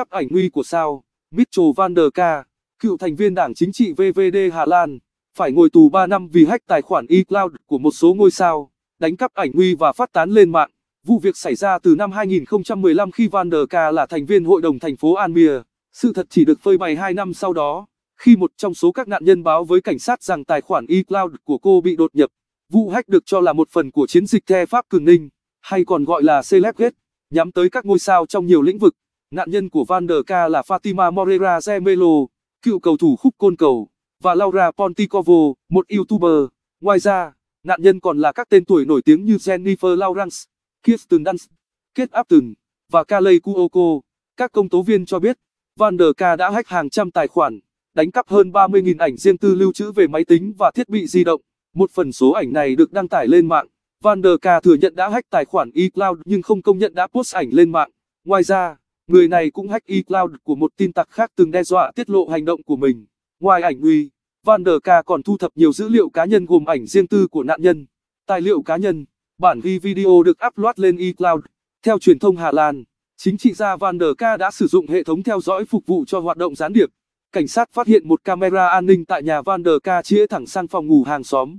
cắp ảnh nguy của sao, Mitchell van der Ka, cựu thành viên đảng chính trị VVD Hà Lan, phải ngồi tù 3 năm vì hack tài khoản iCloud của một số ngôi sao, đánh cắp ảnh nguy và phát tán lên mạng. Vụ việc xảy ra từ năm 2015 khi Van der Ka là thành viên hội đồng thành phố Anmir. Sự thật chỉ được phơi bày 2 năm sau đó, khi một trong số các nạn nhân báo với cảnh sát rằng tài khoản iCloud của cô bị đột nhập. Vụ hack được cho là một phần của chiến dịch The Pháp Cường Ninh, hay còn gọi là Celebgate, nhắm tới các ngôi sao trong nhiều lĩnh vực. Nạn nhân của Van der Ka là Fatima Moreira Zemelo, cựu cầu thủ khúc côn cầu, và Laura Ponticovo, một YouTuber. Ngoài ra, nạn nhân còn là các tên tuổi nổi tiếng như Jennifer Lawrence, Kirsten Dunst, Kate Upton và Kalei Cuoco. Các công tố viên cho biết, Van der Ka đã hack hàng trăm tài khoản, đánh cắp hơn 30.000 ảnh riêng tư lưu trữ về máy tính và thiết bị di động. Một phần số ảnh này được đăng tải lên mạng. Van der Ka thừa nhận đã hack tài khoản iCloud nhưng không công nhận đã post ảnh lên mạng. Ngoài ra, Người này cũng hack iCloud của một tin tặc khác từng đe dọa tiết lộ hành động của mình. Ngoài ảnh nguy, Vanderka còn thu thập nhiều dữ liệu cá nhân gồm ảnh riêng tư của nạn nhân, tài liệu cá nhân, bản ghi video được upload lên iCloud. Theo truyền thông Hà Lan, chính trị gia Vanderka đã sử dụng hệ thống theo dõi phục vụ cho hoạt động gián điệp. Cảnh sát phát hiện một camera an ninh tại nhà Vanderka chĩa thẳng sang phòng ngủ hàng xóm.